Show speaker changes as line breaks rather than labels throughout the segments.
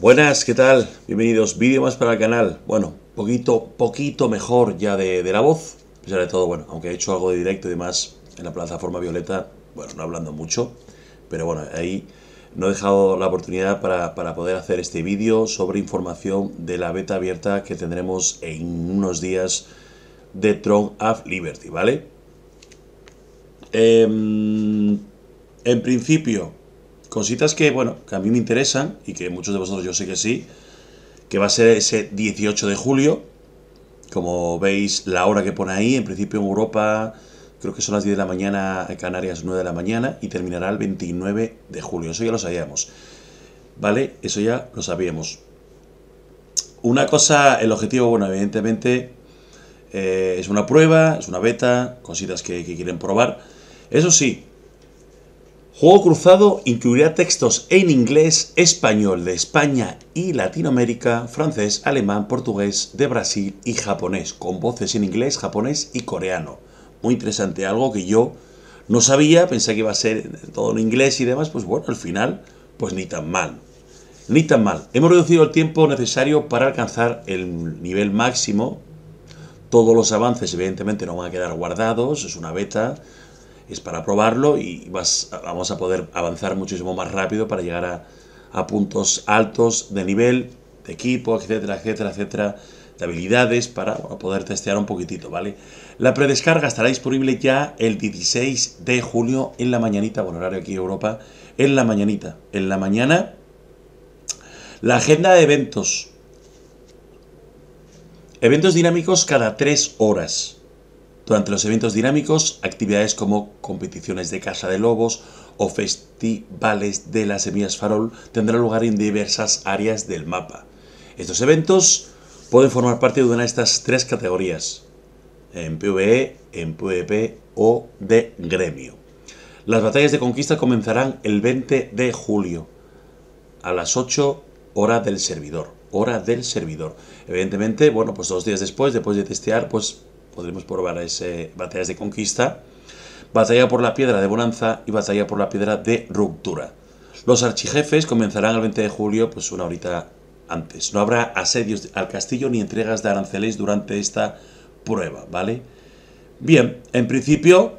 Buenas, ¿qué tal? Bienvenidos, vídeo más para el canal. Bueno, poquito, poquito mejor ya de, la voz, Ya de todo, bueno, aunque he hecho algo de directo y demás en la plataforma Violeta, bueno, no hablando mucho, pero bueno, ahí no he dejado la oportunidad para, poder hacer este vídeo sobre información de la beta abierta que tendremos en unos días de Tron of Liberty, ¿vale? Em, en principio, cositas que, bueno, que a mí me interesan y que muchos de vosotros yo sé que sí, que va a ser ese 18 de julio, como veis la hora que pone ahí, en principio en Europa creo que son las 10 de la mañana, en Canarias 9 de la mañana y terminará el 29 de julio, eso ya lo sabíamos, ¿vale? Eso ya lo sabíamos. Una cosa, el objetivo, bueno, evidentemente eh, es una prueba, es una beta, cositas que quieren probar. Eso sí, Juego Cruzado incluirá textos en inglés, español de España y Latinoamérica, francés, alemán, portugués, de Brasil y japonés, con voces en inglés, japonés y coreano. Muy interesante, algo que yo no sabía, pensé que iba a ser todo en inglés y demás, pues bueno, al final, pues ni tan mal. Ni tan mal. Hemos reducido el tiempo necesario para alcanzar el nivel máximo. Todos los avances evidentemente no van a quedar guardados, es una beta, es para probarlo y vas, vamos a poder avanzar muchísimo más rápido para llegar a, puntos altos de nivel, de equipo, etcétera, etcétera, etcétera, de habilidades para poder testear un poquitito, ¿vale? La predescarga estará disponible ya el 16 de junio en la mañanita, bueno, horario aquí en Europa, en la mañanita, en la mañana. La agenda de eventos. Eventos dinámicos cada tres horas. Durante los eventos dinámicos, actividades como competiciones de caza de lobos o festivales de las semillas farol tendrán lugar en diversas áreas del mapa. Estos eventos pueden formar parte de una de estas tres categorías, en PvE, en PvP o de gremio. Las batallas de conquista comenzarán el 20 de julio a las 8 horas del servidor. Hora del servidor. Evidentemente, bueno, pues dos días después, después de testear, pues podremos probar ese batallas de conquista, batalla por la piedra de bonanza y batalla por la piedra de ruptura. Los archijefes comenzarán el 20 de julio, pues una horita antes. No habrá asedios al castillo ni entregas de aranceles durante esta prueba, ¿vale? Bien, en principio,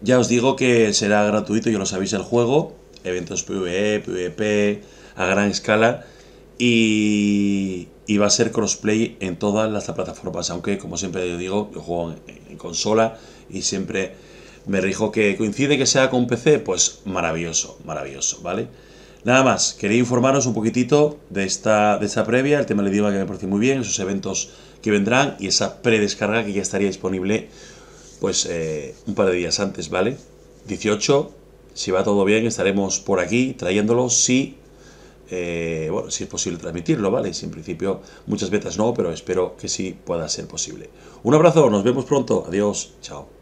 ya os digo que será gratuito, ya lo sabéis, el juego. Eventos PvE, PvP, a gran escala. Y, y va a ser crossplay en todas las plataformas, aunque como siempre yo digo, yo juego en, consola y siempre me rijo que coincide que sea con PC, pues maravilloso, maravilloso, ¿vale? Nada más, quería informaros un poquitito de esta, de esta previa, el tema del idioma que me parece muy bien, esos eventos que vendrán y esa predescarga que ya estaría disponible pues eh, un par de días antes, ¿vale? 18, si va todo bien, estaremos por aquí trayéndolo, si eh, bueno, si es posible transmitirlo, ¿vale? Si en principio muchas veces no, pero espero que sí pueda ser posible. Un abrazo, nos vemos pronto, adiós, chao.